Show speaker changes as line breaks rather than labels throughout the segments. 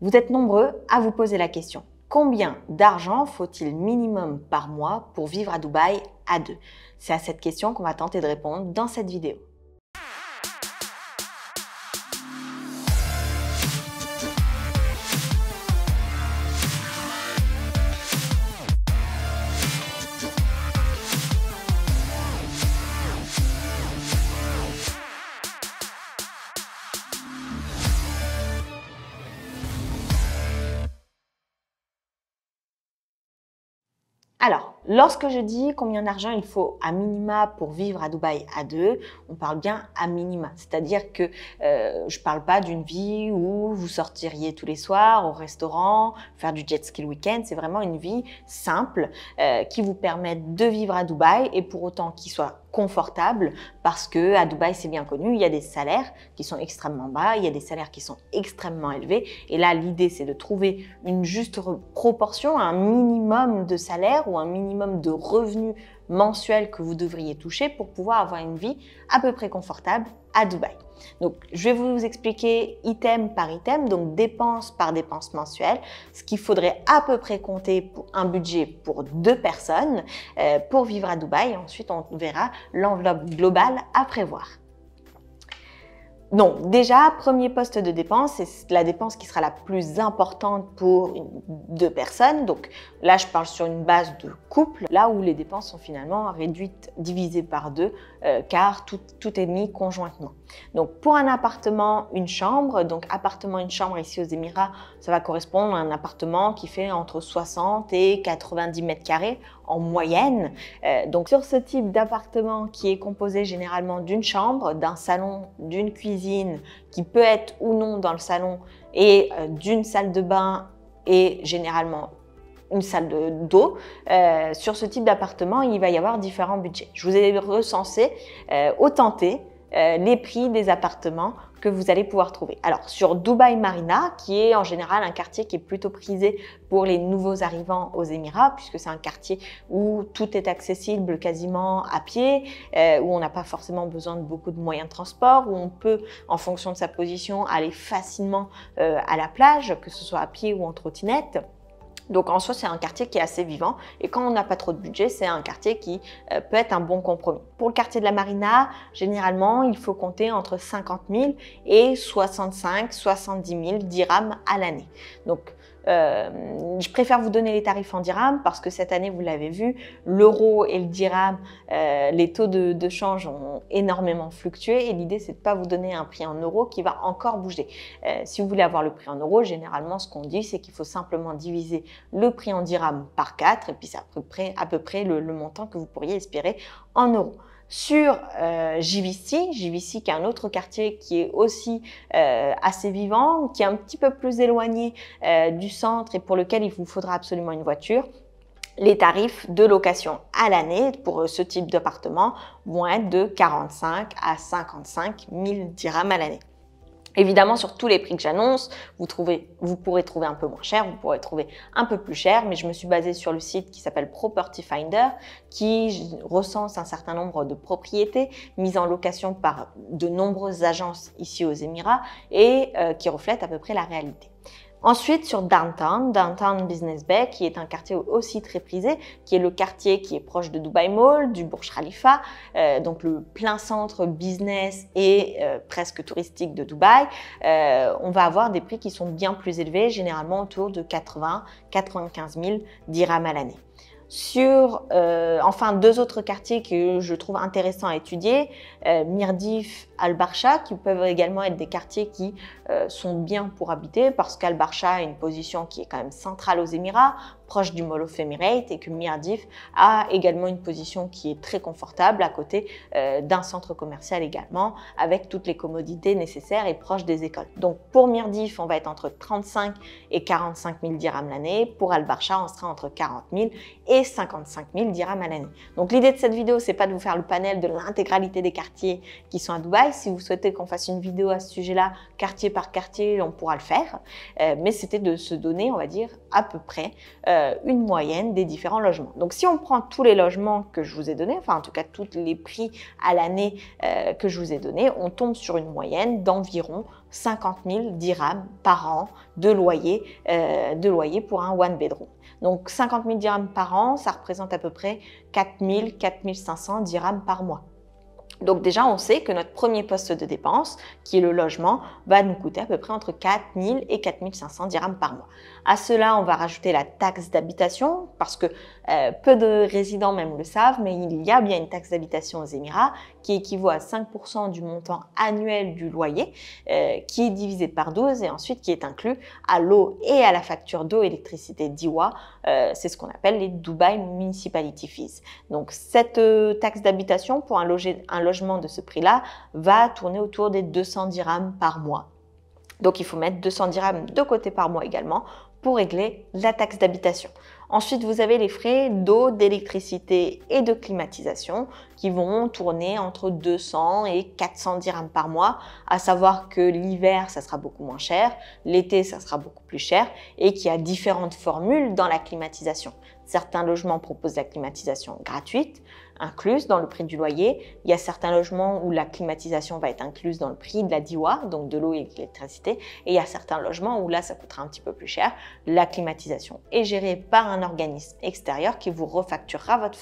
Vous êtes nombreux à vous poser la question. Combien d'argent faut-il minimum par mois pour vivre à Dubaï à deux C'est à cette question qu'on va tenter de répondre dans cette vidéo. Alors, Lorsque je dis combien d'argent il faut à minima pour vivre à Dubaï à deux, on parle bien à minima. C'est-à-dire que euh, je ne parle pas d'une vie où vous sortiriez tous les soirs au restaurant, faire du jet ski le week-end. C'est vraiment une vie simple euh, qui vous permet de vivre à Dubaï et pour autant qu'il soit confortable parce que à Dubaï c'est bien connu, il y a des salaires qui sont extrêmement bas, il y a des salaires qui sont extrêmement élevés et là l'idée c'est de trouver une juste proportion, un minimum de salaire ou un minimum de revenus mensuels que vous devriez toucher pour pouvoir avoir une vie à peu près confortable à Dubaï. Donc, je vais vous expliquer item par item, donc dépense par dépense mensuelle, ce qu'il faudrait à peu près compter pour un budget pour deux personnes euh, pour vivre à Dubaï. ensuite, on verra l'enveloppe globale à prévoir. Non, déjà, premier poste de dépense, c'est la dépense qui sera la plus importante pour deux personnes. Donc là, je parle sur une base de couple, là où les dépenses sont finalement réduites, divisées par deux, euh, car tout, tout, est mis conjointement. Donc pour un appartement, une chambre, donc appartement, une chambre ici aux Émirats, ça va correspondre à un appartement qui fait entre 60 et 90 mètres carrés en moyenne. Euh, donc sur ce type d'appartement qui est composé généralement d'une chambre, d'un salon, d'une cuisine qui peut être ou non dans le salon et euh, d'une salle de bain et généralement une salle d'eau. euh, sur ce type d'appartement, il va y avoir différents budgets. Je vous ai recensé euh, au tenté les prix des appartements que vous allez pouvoir trouver. Alors sur Dubai Marina, qui est en général un quartier qui est plutôt prisé pour les nouveaux arrivants aux Émirats, puisque c'est un quartier où tout est accessible quasiment à pied, euh, où on n'a pas forcément besoin de beaucoup de moyens de transport, où on peut, en fonction de sa position, aller facilement euh, à la plage, que ce soit à pied ou en trottinette. Donc en soi, c'est un quartier qui est assez vivant. Et quand on n'a pas trop de budget, c'est un quartier qui euh, peut être un bon compromis. Pour le quartier de la Marina, généralement, il faut compter entre 50 000 et 65 70 000 dirhams à l'année. Donc euh, je préfère vous donner les tarifs en dirham parce que cette année, vous l'avez vu, l'euro et le dirham, euh, les taux de, change ont énormément fluctué et l'idée, c'est de ne pas vous donner un prix en euros qui va encore bouger. Euh, si vous voulez avoir le prix en euros, généralement, ce qu'on dit, c'est qu'il faut simplement diviser le prix en dirham par 4 et puis c'est à peu près, à peu près le montant que vous pourriez espérer en euros sur euh, JVC, qui est un autre quartier qui est aussi euh, assez vivant, qui est un petit peu plus éloigné euh, du centre et pour lequel il vous faudra absolument une voiture. Les tarifs de location à l'année pour ce type d'appartement vont être de 45 à 55 000 dirhams à l'année. Évidemment, sur tous les prix que j'annonce, vous, vous pourrez trouver un peu moins cher, vous pourrez trouver un peu plus cher, mais je me suis basée sur le site qui s'appelle Property Finder, qui recense un certain nombre de propriétés mises en location par de nombreuses agences ici aux Émirats et euh, qui reflètent à peu près la réalité. Ensuite, sur Downtown, Downtown Business Bay, qui est un quartier aussi très prisé, qui est le quartier qui est proche de Dubai Mall, du Burj Khalifa, euh, donc le plein centre business et euh, presque touristique de Dubaï, euh, on va avoir des prix qui sont bien plus élevés, généralement autour de 80-95 000 dirhams à l'année sur euh, enfin deux autres quartiers que je trouve intéressants à étudier, euh, Mirdif, al Barsha, qui peuvent également être des quartiers qui euh, sont bien pour habiter parce qual Barsha a une position qui est quand même centrale aux Émirats proche du Mall of Emirates et que Mirdif a également une position qui est très confortable à côté euh, d'un centre commercial également avec toutes les commodités nécessaires et proche des écoles. Donc pour Mirdif, on va être entre 35 et 45 000 dirhams l'année. Pour Al Barcha, on sera entre 40 000 et 55 000 dirhams l'année. Donc l'idée de cette vidéo, c'est pas de vous faire le panel de l'intégralité des quartiers qui sont à Dubaï. Si vous souhaitez qu'on fasse une vidéo à ce sujet-là, quartier par quartier, on pourra le faire. Euh, mais c'était de se donner, on va dire, à peu près euh, euh, une moyenne des différents logements. Donc si on prend tous les logements que je vous ai donnés, enfin en tout cas tous les prix à l'année euh, que je vous ai donnés, on tombe sur une moyenne d'environ 50 000 dirhams par an de loyer, euh, de loyer pour un one bedroom. Donc 50 000 dirhams par an, ça représente à peu près 4 000, 4 500 dirhams par mois. Donc déjà, on sait que notre premier poste de dépense, qui est le logement, va nous coûter à peu près entre 4 000 et 4 500 dirhams par mois. À cela, on va rajouter la taxe d'habitation, parce que euh, peu de résidents même le savent, mais il y a bien une taxe d'habitation aux Émirats qui équivaut à 5% du montant annuel du loyer, euh, qui est divisé par 12 et ensuite qui est inclus à l'eau et à la facture d'eau, électricité d'Iwa. Euh, c'est ce qu'on appelle les Dubai Municipality Fees. Donc cette taxe d'habitation pour un, loger, de ce prix-là va tourner autour des 200 dirhams par mois. Donc il faut mettre 200 dirhams de côté par mois également pour régler la taxe d'habitation. Ensuite, vous avez les frais d'eau, d'électricité et de climatisation qui vont tourner entre 200 et 400 dirhams par mois, à savoir que l'hiver, ça sera beaucoup moins cher, l'été, ça sera beaucoup plus cher et qu'il y a différentes formules dans la climatisation. Certains logements proposent la climatisation gratuite, incluse dans le prix du loyer. Il y a certains logements où la climatisation va être incluse dans le prix de la DIWA, donc de l'eau et de l'électricité. Et il y a certains logements où là, ça coûtera un petit peu plus cher. La climatisation est gérée par un organisme extérieur qui vous refacturera votre,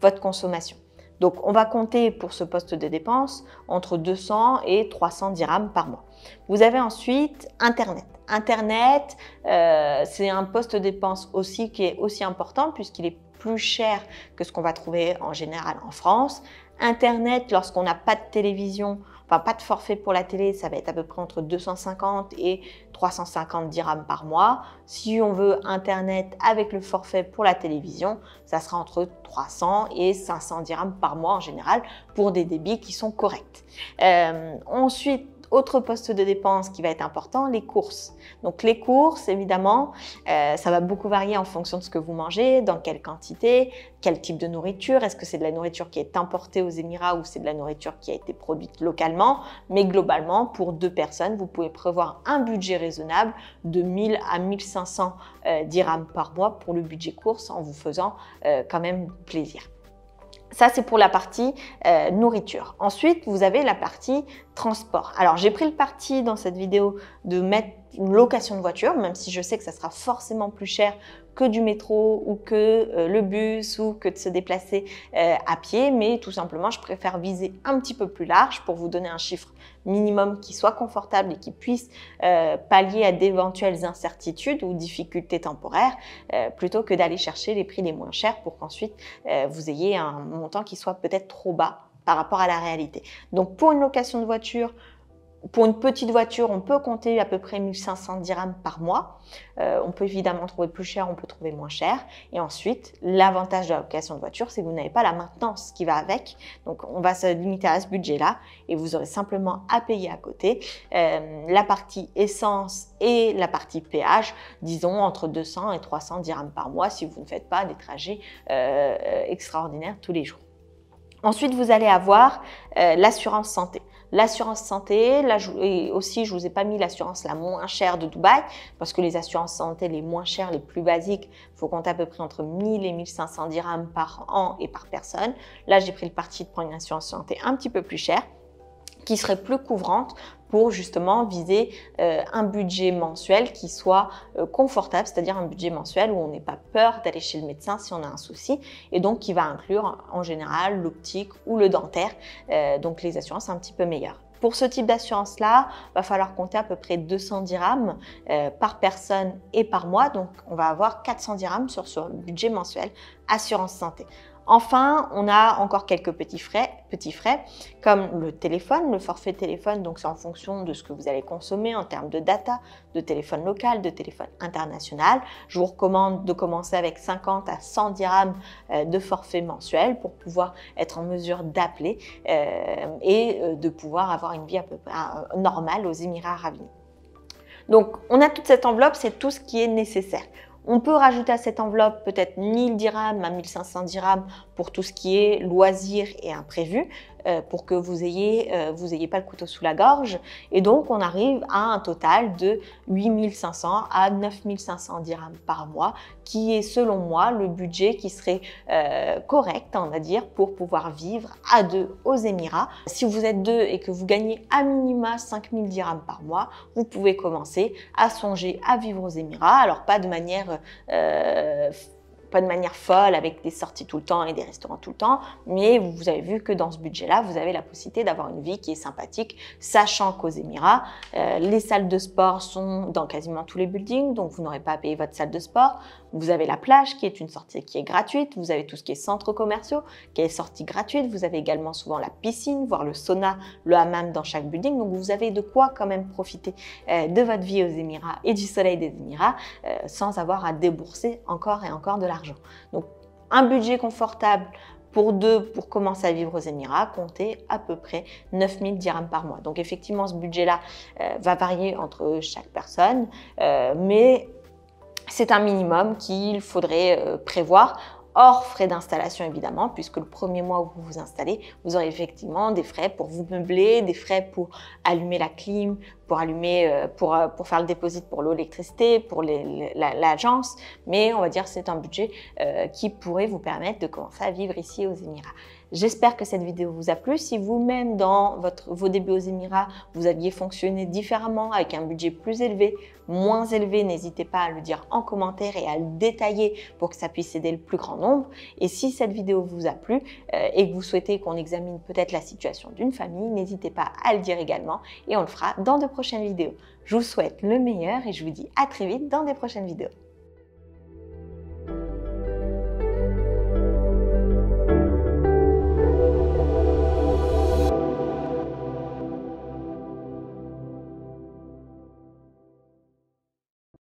votre consommation. Donc on va compter pour ce poste de dépense entre 200 et 300 dirhams par mois. Vous avez ensuite Internet. Internet, euh, c'est un poste de dépense aussi qui est aussi important puisqu'il est plus cher que ce qu'on va trouver en général en France. Internet, lorsqu'on n'a pas de télévision, enfin pas de forfait pour la télé, ça va être à peu près entre 250 et 350 dirhams par mois. Si on veut Internet avec le forfait pour la télévision, ça sera entre 300 et 500 dirhams par mois en général pour des débits qui sont corrects. Euh, ensuite, autre poste de dépense qui va être important, les courses. Donc les courses, évidemment, euh, ça va beaucoup varier en fonction de ce que vous mangez, dans quelle quantité, quel type de nourriture. Est-ce que c'est de la nourriture qui est importée aux Émirats ou c'est de la nourriture qui a été produite localement Mais globalement, pour deux personnes, vous pouvez prévoir un budget raisonnable de 1000 à 1500 euh, dirhams par mois pour le budget course en vous faisant euh, quand même plaisir. Ça, c'est pour la partie euh, nourriture. Ensuite, vous avez la partie transport. Alors, j'ai pris le parti dans cette vidéo de mettre une location de voiture, même si je sais que ça sera forcément plus cher que du métro ou que euh, le bus ou que de se déplacer euh, à pied, mais tout simplement, je préfère viser un petit peu plus large pour vous donner un chiffre minimum qui soit confortable et qui puisse pallier à d'éventuelles incertitudes ou difficultés temporaires, plutôt que d'aller chercher les prix les moins chers pour qu'ensuite vous ayez un montant qui soit peut-être trop bas par rapport à la réalité. Donc pour une location de voiture, pour une petite voiture, on peut compter à peu près 1500 dirhams par mois. Euh, on peut évidemment trouver plus cher, on peut trouver moins cher. Et ensuite, l'avantage de la location de voiture, c'est que vous n'avez pas la maintenance qui va avec. Donc, on va se limiter à ce budget-là et vous aurez simplement à payer à côté euh, la partie essence et la partie péage, disons entre 200 et 300 dirhams par mois si vous ne faites pas des trajets euh, extraordinaires tous les jours. Ensuite, vous allez avoir l'assurance santé l'assurance santé, là, aussi je vous ai pas mis l'assurance la moins chère de Dubaï, parce que les assurances santé les moins chères, les plus basiques, faut compter à peu près entre 1000 et 1500 dirhams par an et par personne. Là, j'ai pris le parti de prendre une assurance santé un petit peu plus chère qui serait plus couvrante pour justement viser euh, un budget mensuel qui soit euh, confortable, c'est-à-dire un budget mensuel où on n'ait pas peur d'aller chez le médecin si on a un souci, et donc qui va inclure en général l'optique ou le dentaire, euh, donc les assurances un petit peu meilleures. Pour ce type d'assurance-là, va falloir compter à peu près 200 dirhams par personne et par mois. Donc, on va avoir 400 dirhams sur ce budget mensuel assurance santé. Enfin, on a encore quelques petits frais, petits frais comme le téléphone, le forfait téléphone, donc c'est en fonction de ce que vous allez consommer en termes de data, de téléphone local, de téléphone international. Je vous recommande de commencer avec 50 à 100 dirhams euh, de forfait mensuel pour pouvoir être en mesure d'appeler euh, et euh, de pouvoir avoir une vie à peu près normale aux Émirats arabes unis. Donc on a toute cette enveloppe, c'est tout ce qui est nécessaire. On peut rajouter à cette enveloppe peut-être 1000 dirhams à 1500 dirhams pour tout ce qui est loisirs et imprévus. Euh, pour que vous ayez, euh, vous ayez pas le couteau sous la gorge. Et donc, on arrive à un total de 8500 à 9500 dirhams par mois, qui est selon moi le budget qui serait euh, correct, on va dire, pour pouvoir vivre à deux aux Émirats. Si vous êtes deux et que vous gagnez à minima 5000 dirhams par mois, vous pouvez commencer à songer à vivre aux Émirats. Alors, pas de manière pas de manière folle avec des sorties tout le temps et des restaurants tout le temps, mais vous avez vu que dans ce budget-là, vous avez la possibilité d'avoir une vie qui est sympathique, sachant qu'aux Émirats, euh, les salles de sport sont dans quasiment tous les buildings, donc vous n'aurez pas à payer votre salle de sport. Vous avez la plage qui est une sortie qui est gratuite, vous avez tout ce qui est centres commerciaux qui est sortie gratuite, vous avez également souvent la piscine, voire le sauna, le hammam dans chaque building. Donc vous avez de quoi quand même profiter euh, de votre vie aux Émirats et du soleil des Émirats euh, sans avoir à débourser encore et encore de l'argent. Donc un budget confortable pour deux, pour commencer à vivre aux Émirats, comptez à peu près 9000 dirhams par mois. Donc effectivement, ce budget-là euh, va varier entre chaque personne, mais c'est un minimum qu'il faudrait euh, prévoir hors frais d'installation évidemment, puisque le premier mois où vous vous installez, vous aurez effectivement des frais pour vous meubler, des frais pour allumer la clim, pour allumer, euh, pour, euh, pour faire le dépôt pour l'eau, l'électricité, pour l'agence, mais on va dire c'est un budget euh, qui pourrait vous permettre de commencer à vivre ici aux Émirats. J'espère que cette vidéo vous a plu. Si vous-même, dans votre, vos débuts aux Émirats, vous aviez fonctionné différemment, avec un budget plus élevé, moins élevé, n'hésitez pas à le dire en commentaire et à le détailler pour que ça puisse aider le plus grand nombre. Et si cette vidéo vous a plu et que vous souhaitez qu'on examine peut-être la situation d'une famille, n'hésitez pas à le dire également et on le fera dans de vidéo. Je vous souhaite le meilleur et je vous dis à très vite dans des prochaines vidéos.